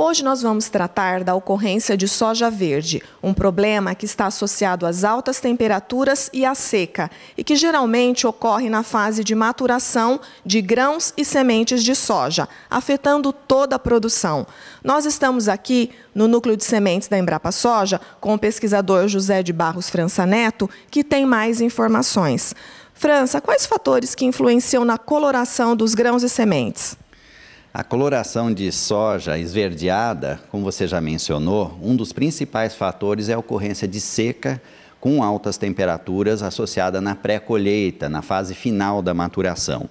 Hoje nós vamos tratar da ocorrência de soja verde, um problema que está associado às altas temperaturas e à seca, e que geralmente ocorre na fase de maturação de grãos e sementes de soja, afetando toda a produção. Nós estamos aqui no núcleo de sementes da Embrapa Soja com o pesquisador José de Barros França Neto, que tem mais informações. França, quais fatores que influenciam na coloração dos grãos e sementes? A coloração de soja esverdeada, como você já mencionou, um dos principais fatores é a ocorrência de seca com altas temperaturas associada na pré-colheita, na fase final da maturação.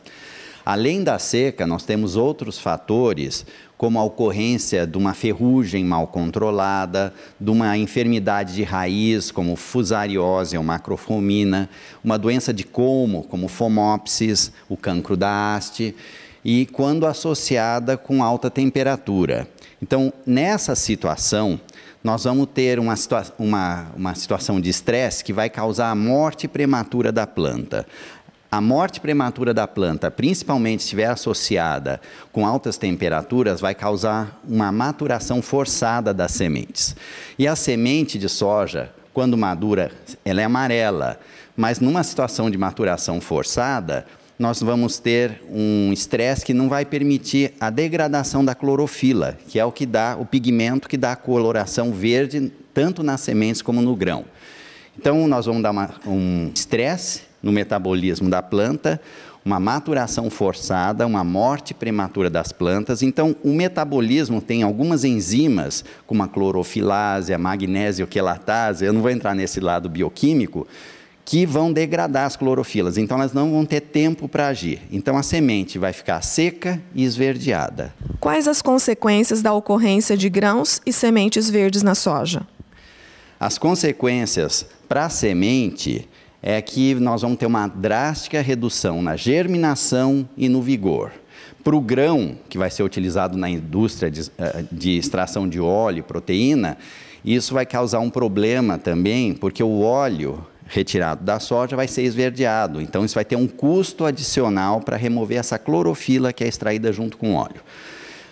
Além da seca, nós temos outros fatores, como a ocorrência de uma ferrugem mal controlada, de uma enfermidade de raiz, como fusariose ou macrofomina, uma doença de colmo, como fomopsis, o cancro da haste e quando associada com alta temperatura. Então, nessa situação, nós vamos ter uma, situa uma, uma situação de estresse que vai causar a morte prematura da planta. A morte prematura da planta, principalmente se estiver associada com altas temperaturas, vai causar uma maturação forçada das sementes. E a semente de soja, quando madura, ela é amarela, mas numa situação de maturação forçada, nós vamos ter um estresse que não vai permitir a degradação da clorofila, que é o que dá o pigmento que dá a coloração verde tanto nas sementes como no grão. Então nós vamos dar uma, um estresse no metabolismo da planta, uma maturação forçada, uma morte prematura das plantas. Então, o metabolismo tem algumas enzimas, como a clorofilase, a magnésio quelatase, eu não vou entrar nesse lado bioquímico, que vão degradar as clorofilas, então elas não vão ter tempo para agir. Então a semente vai ficar seca e esverdeada. Quais as consequências da ocorrência de grãos e sementes verdes na soja? As consequências para a semente é que nós vamos ter uma drástica redução na germinação e no vigor. Para o grão, que vai ser utilizado na indústria de, eh, de extração de óleo e proteína, isso vai causar um problema também, porque o óleo retirado da soja vai ser esverdeado. Então, isso vai ter um custo adicional para remover essa clorofila que é extraída junto com o óleo.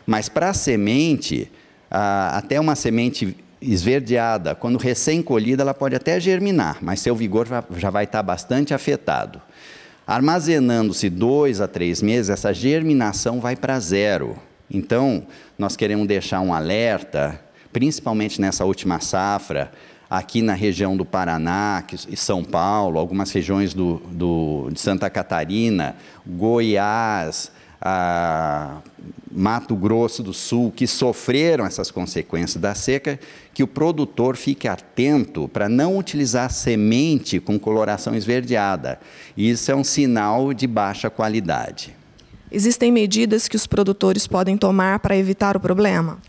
Mas para a semente, até uma semente esverdeada, quando recém-colhida, ela pode até germinar, mas seu vigor já vai estar bastante afetado. Armazenando-se dois a três meses, essa germinação vai para zero. Então, nós queremos deixar um alerta, principalmente nessa última safra, aqui na região do Paraná, e São Paulo, algumas regiões do, do, de Santa Catarina, Goiás, Mato Grosso do Sul, que sofreram essas consequências da seca, que o produtor fique atento para não utilizar semente com coloração esverdeada. Isso é um sinal de baixa qualidade. Existem medidas que os produtores podem tomar para evitar o problema?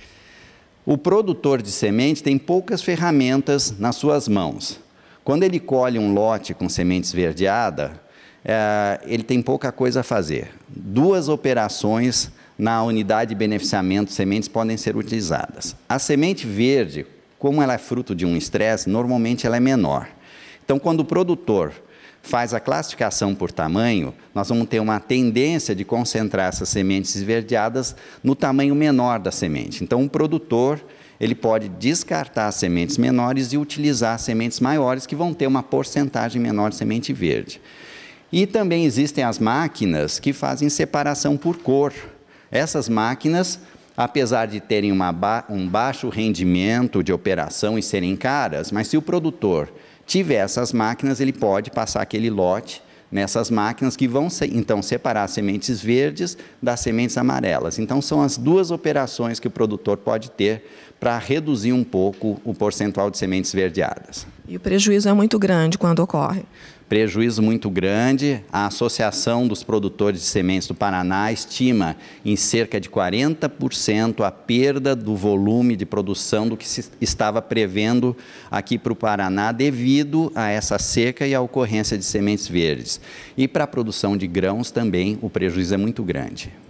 O produtor de semente tem poucas ferramentas nas suas mãos. Quando ele colhe um lote com semente esverdeada, é, eh, ele tem pouca coisa a fazer. Duas operações na unidade de beneficiamento de sementes podem ser utilizadas. A semente verde, como ela é fruto de um estresse, normalmente ela é menor. Então, quando o produtor faz a classificação por tamanho, nós vamos ter uma tendência de concentrar essas sementes esverdeadas no tamanho menor da semente. Então, o produtor ele pode descartar as sementes menores e utilizar sementes maiores que vão ter uma porcentagem menor de semente verde. E também existem as máquinas que fazem separação por cor. Essas máquinas, apesar de terem ba um baixo rendimento de operação e serem caras, mas se o produtor tiver essas máquinas, ele pode passar aquele lote nessas máquinas que vão então separar sementes verdes das sementes amarelas. Então são as duas operações que o produtor pode ter para reduzir um pouco o percentual de sementes verdeadas. E o prejuízo é muito grande quando ocorre. Prejuízo muito grande. A Associação dos Produtores de Sementes do Paraná estima em cerca de 40% a perda do volume de produção do que se estava prevendo aqui para o Paraná devido a essa seca e a ocorrência de sementes verdes. E para a produção de grãos também o prejuízo é muito grande.